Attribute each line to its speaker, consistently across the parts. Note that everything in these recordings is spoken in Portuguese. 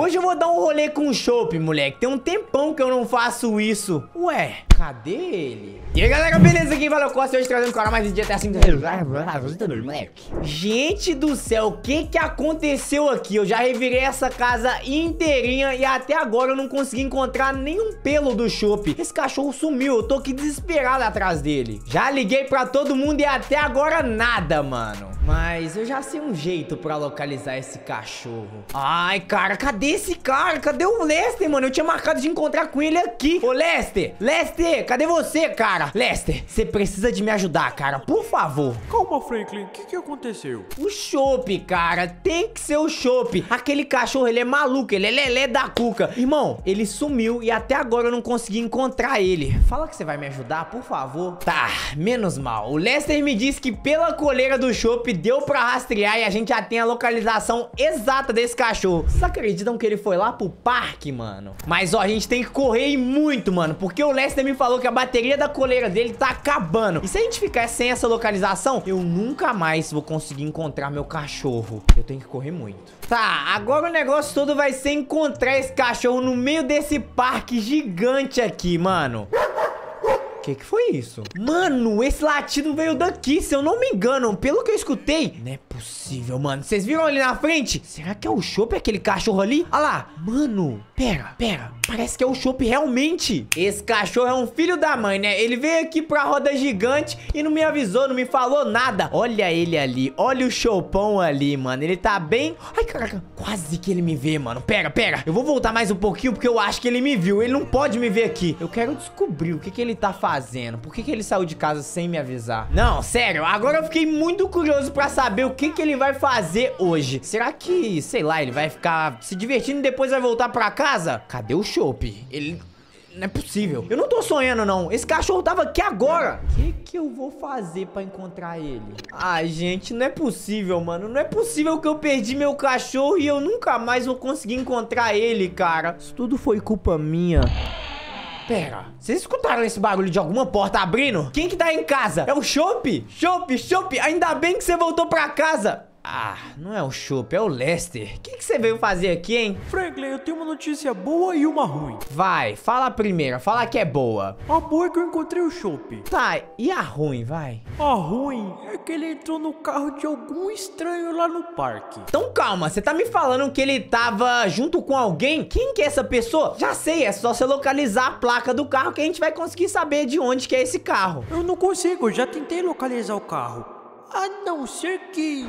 Speaker 1: Hoje eu vou dar um rolê com o Chope, moleque. Tem um tempão que eu não faço isso. Ué, Cadê ele? E aí, galera, beleza? Aqui fala é Costa hoje trazendo o canal mais um dia até assim. Gente do céu, o que que aconteceu aqui? Eu já revirei essa casa inteirinha e até agora eu não consegui encontrar nenhum pelo do Chopp. Esse cachorro sumiu, eu tô aqui desesperado atrás dele. Já liguei pra todo mundo e até agora nada, mano. Mas eu já sei um jeito pra localizar esse cachorro. Ai, cara, cadê esse cara? Cadê o Lester, mano? Eu tinha marcado de encontrar com ele aqui. Ô, Lester! Lester! Cadê? Cadê você, cara? Lester, você precisa de me ajudar, cara. Por favor. Calma, Franklin. O que, que aconteceu? O Chope, cara. Tem que ser o Chope. Aquele cachorro, ele é maluco. Ele é lelé da cuca. Irmão, ele sumiu e até agora eu não consegui encontrar ele. Fala que você vai me ajudar, por favor. Tá, menos mal. O Lester me disse que pela coleira do Chope deu pra rastrear e a gente já tem a localização exata desse cachorro. Vocês acreditam que ele foi lá pro parque, mano? Mas, ó, a gente tem que correr e muito, mano. Porque o Lester me falou que a bateria da coleira dele tá acabando. E se a gente ficar sem essa localização, eu nunca mais vou conseguir encontrar meu cachorro. Eu tenho que correr muito. Tá, agora o negócio todo vai ser encontrar esse cachorro no meio desse parque gigante aqui, mano. O Que que foi isso? Mano, esse latido veio daqui, se eu não me engano. Pelo que eu escutei, não é possível, mano. Vocês viram ali na frente? Será que é o Chopp aquele cachorro ali? Olha lá. Mano, pera, pera. Parece que é o Chopp realmente. Esse cachorro é um filho da mãe, né? Ele veio aqui pra roda gigante e não me avisou, não me falou nada. Olha ele ali. Olha o Chopão ali, mano. Ele tá bem... Ai, caraca. Quase que ele me vê, mano. Pera, pera. Eu vou voltar mais um pouquinho porque eu acho que ele me viu. Ele não pode me ver aqui. Eu quero descobrir o que, que ele tá fazendo. Por que, que ele saiu de casa sem me avisar? Não, sério. Agora eu fiquei muito curioso pra saber o que que, que ele vai fazer hoje? Será que, sei lá, ele vai ficar se divertindo e depois vai voltar pra casa? Cadê o Chope? Ele... Não é possível. Eu não tô sonhando, não. Esse cachorro tava aqui agora. O que que eu vou fazer pra encontrar ele? Ai, gente, não é possível, mano. Não é possível que eu perdi meu cachorro e eu nunca mais vou conseguir encontrar ele, cara. Isso tudo foi culpa minha. Pera, vocês escutaram esse barulho de alguma porta abrindo? Quem que tá em casa? É o Chope? Chope, Chope, ainda bem que você voltou pra casa. Ah, não é o Chopp, é o Lester. O que, você veio fazer aqui, hein? Franklin, eu tenho uma notícia boa e uma ruim. Vai, fala a primeira, fala que é boa. A boa é que eu encontrei o Chopp. Tá, e a ruim, vai? A ruim é que ele entrou no carro de algum estranho lá no parque. Então calma, você tá me falando que ele tava junto com alguém? Quem que é essa pessoa? Já sei, é só você localizar a placa do carro que a gente vai conseguir saber de onde que é esse carro. Eu não consigo, eu já tentei localizar o carro. A não ser que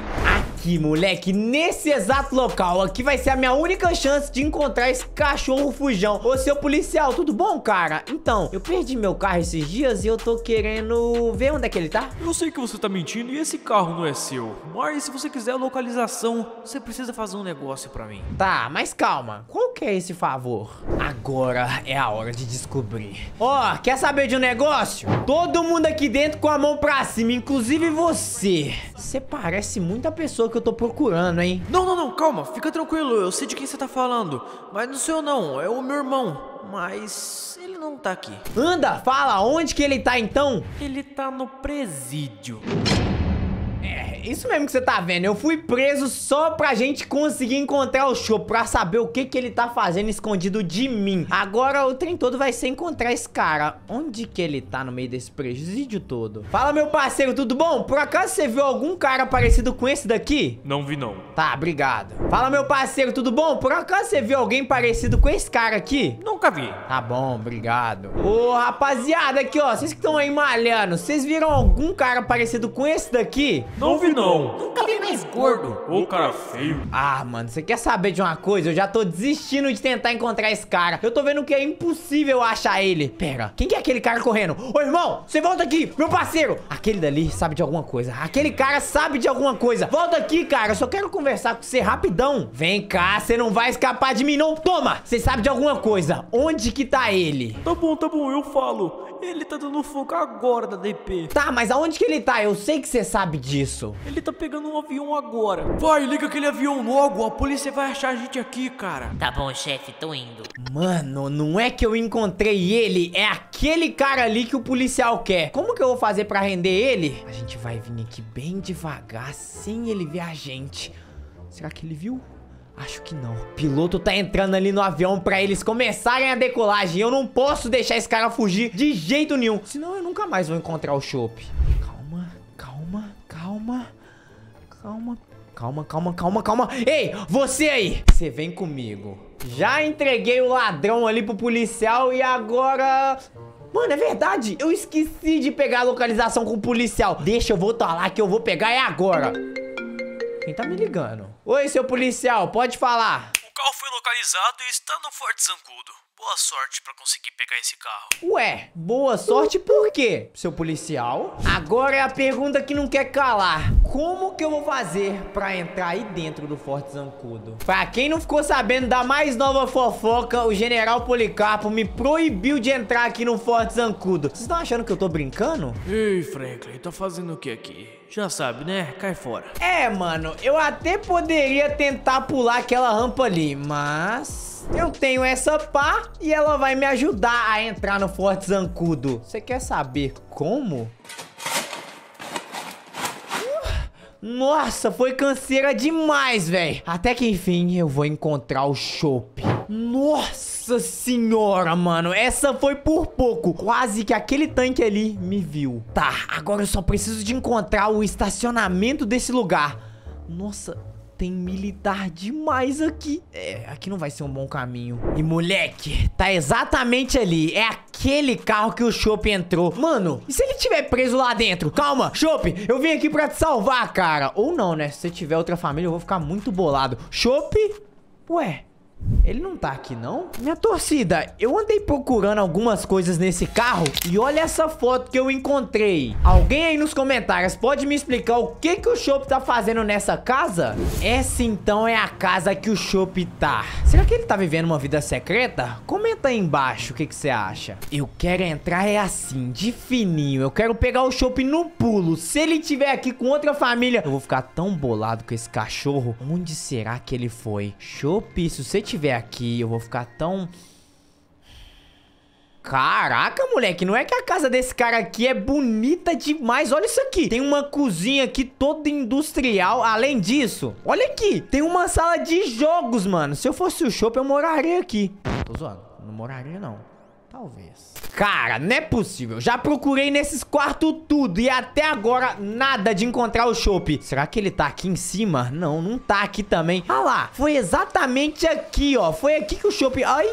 Speaker 1: aqui, moleque, nesse exato local. Aqui vai ser a minha única chance de encontrar esse cachorro fujão. Ô, seu policial, tudo bom, cara? Então, eu perdi meu carro esses dias e eu tô querendo ver onde é que ele tá. Eu sei que você tá mentindo e esse carro não é seu. Mas se você quiser a localização, você precisa fazer um negócio pra mim. Tá, mas calma. Qual que é esse favor? Agora é a hora de descobrir. Ó, oh, quer saber de um negócio? Todo mundo aqui dentro com a mão pra cima, inclusive você. Você parece muito a pessoa que eu tô procurando, hein? Não, não, não, calma, fica tranquilo, eu sei de quem você tá falando. Mas não sou eu não, é o meu irmão. Mas ele não tá aqui. Anda, fala, onde que ele tá então? Ele tá no presídio. É, isso mesmo que você tá vendo. Eu fui preso só pra gente conseguir encontrar o show, pra saber o que que ele tá fazendo escondido de mim. Agora o trem todo vai ser encontrar esse cara. Onde que ele tá no meio desse presídio todo? Fala, meu parceiro, tudo bom? Por acaso você viu algum cara parecido com esse daqui? Não vi, não. Tá, obrigado. Fala, meu parceiro, tudo bom? Por acaso você viu alguém parecido com esse cara aqui? Nunca vi. Tá bom, obrigado. Ô, rapaziada, aqui, ó, vocês que estão aí malhando, vocês viram algum cara parecido com esse daqui? Não vi não. Nunca vi mais gordo. Ô, cara feio. Ah, mano, você quer saber de uma coisa? Eu já tô desistindo de tentar encontrar esse cara. Eu tô vendo que é impossível achar ele. Pera, quem que é aquele cara correndo? Ô, irmão, você volta aqui, meu parceiro. Aquele dali sabe de alguma coisa. Aquele cara sabe de alguma coisa. Volta aqui, cara. Eu só quero conversar com você rapidão. Vem cá, você não vai escapar de mim, não. Toma, você sabe de alguma coisa. Onde que tá ele? Tá bom, tá bom, eu falo. Ele tá dando fogo agora da DP. Tá, mas aonde que ele tá? Eu sei que você sabe disso. Ele tá pegando um avião agora. Vai, liga aquele avião logo. A polícia vai achar a gente aqui, cara. Tá bom, chefe, tô indo. Mano, não é que eu encontrei ele. É aquele cara ali que o policial quer. Como que eu vou fazer pra render ele? A gente vai vir aqui bem devagar, sem ele ver a gente. Será que ele viu? Acho que não. O piloto tá entrando ali no avião pra eles começarem a decolagem. Eu não posso deixar esse cara fugir de jeito nenhum. Senão eu nunca mais vou encontrar o Chopp. Calma, calma, calma. Calma, calma, calma, calma, calma. Ei, você aí. Você vem comigo. Já entreguei o ladrão ali pro policial e agora... Mano, é verdade. Eu esqueci de pegar a localização com o policial. Deixa eu voltar tá lá que eu vou pegar é agora. Quem tá me ligando? Oi, seu policial, pode falar. O carro foi localizado e está no Forte Zancudo. Boa sorte para conseguir pegar esse carro. Ué, boa sorte por quê, seu policial? Agora é a pergunta que não quer calar. Como que eu vou fazer para entrar aí dentro do Forte Zancudo? Pra quem não ficou sabendo da mais nova fofoca, o General Policarpo me proibiu de entrar aqui no Forte Zancudo. Vocês estão achando que eu tô brincando? Ei, Franklin, tá fazendo o que aqui? Já sabe, né? Cai fora. É, mano, eu até poderia tentar pular aquela rampa ali, mas eu tenho essa pá e ela vai me ajudar a entrar no Forte Zancudo. Você quer saber como? Nossa, foi canseira demais, velho. Até que enfim eu vou encontrar o chope. Nossa senhora, mano. Essa foi por pouco. Quase que aquele tanque ali me viu. Tá, agora eu só preciso de encontrar o estacionamento desse lugar. Nossa, tem militar demais aqui. É, aqui não vai ser um bom caminho. E, moleque, tá exatamente ali. É aquele carro que o Chopp entrou. Mano, e se ele tiver preso lá dentro? Calma, Chopp, eu vim aqui pra te salvar, cara. Ou não, né? Se você tiver outra família, eu vou ficar muito bolado. Chopp? Ué... Ele não tá aqui, não? Minha torcida, eu andei procurando algumas coisas nesse carro e olha essa foto que eu encontrei. Alguém aí nos comentários pode me explicar o que que o Chopp tá fazendo nessa casa? Essa então é a casa que o Chopp tá. Será que ele tá vivendo uma vida secreta? Comenta aí embaixo o que que você acha. Eu quero entrar é assim, de fininho. Eu quero pegar o Chopp no pulo. Se ele tiver aqui com outra família, eu vou ficar tão bolado com esse cachorro. Onde será que ele foi? Chopp, se você tiver aqui, eu vou ficar tão... Caraca, moleque, não é que a casa desse cara aqui é bonita demais. Olha isso aqui. Tem uma cozinha aqui toda industrial. Além disso, olha aqui. Tem uma sala de jogos, mano. Se eu fosse o shopping, eu moraria aqui. Tô zoando. Não moraria, não. Talvez. Cara, não é possível. Já procurei nesses quartos tudo e até agora nada de encontrar o chopp. Será que ele tá aqui em cima? Não, não tá aqui também. Ah lá, foi exatamente aqui, ó. Foi aqui que o chopp... Ai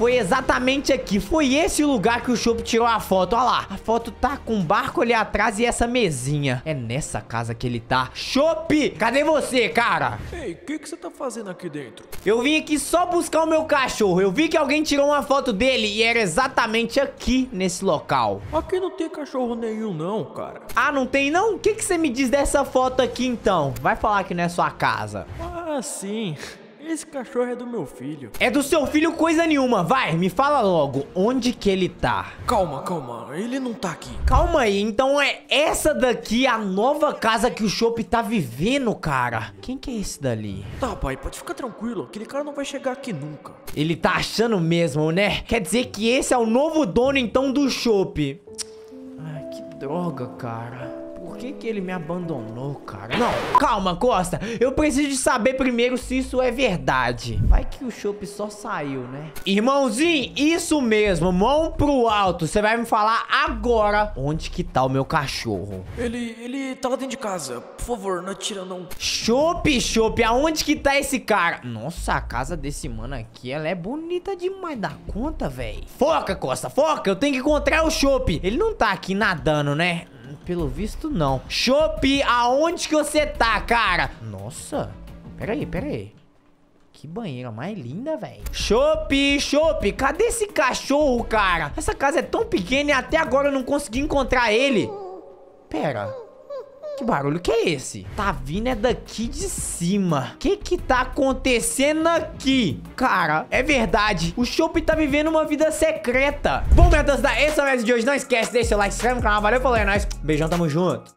Speaker 1: foi exatamente aqui. Foi esse lugar que o Chopp tirou a foto. Olha lá. A foto tá com um barco ali atrás e essa mesinha. É nessa casa que ele tá. Chopp, cadê você, cara? Ei, o que, que você tá fazendo aqui dentro? Eu vim aqui só buscar o meu cachorro. Eu vi que alguém tirou uma foto dele e era exatamente aqui, nesse local. Aqui não tem cachorro nenhum, não, cara. Ah, não tem não? O que, que você me diz dessa foto aqui, então? Vai falar que não é sua casa. Ah, sim. Esse cachorro é do meu filho. É do seu filho coisa nenhuma. Vai, me fala logo. Onde que ele tá? Calma, calma. Ele não tá aqui. Calma aí. Então é essa daqui a nova casa que o Chopp tá vivendo, cara. Quem que é esse dali? Tá, pai. Pode ficar tranquilo. Aquele cara não vai chegar aqui nunca. Ele tá achando mesmo, né? Quer dizer que esse é o novo dono, então, do Chopp. Ai, que droga, cara que, que ele me abandonou, cara? Não, calma, Costa. Eu preciso de saber primeiro se isso é verdade. Vai que o chopp só saiu, né? Irmãozinho, isso mesmo. Mão pro alto. Você vai me falar agora onde que tá o meu cachorro. Ele, ele tá lá dentro de casa. Por favor, não atira não. Chopp, chopp. Aonde que tá esse cara? Nossa, a casa desse mano aqui, ela é bonita demais da conta, velho. Foca, Costa, foca. Eu tenho que encontrar o chopp. Ele não tá aqui nadando, né? Pelo visto, não. Chope, aonde que você tá, cara? Nossa. Pera aí, pera aí. Que banheira mais linda, velho. Chope, chope, cadê esse cachorro, cara? Essa casa é tão pequena e até agora eu não consegui encontrar ele. Pera. Que barulho que é esse? Tá vindo é daqui de cima. Que que tá acontecendo aqui? Cara, é verdade. O Chopp tá vivendo uma vida secreta. Bom, minha da esse é o de hoje. Não esquece, deixa seu like, se inscreve no canal. Valeu, falou, é nóis. Beijão, tamo junto.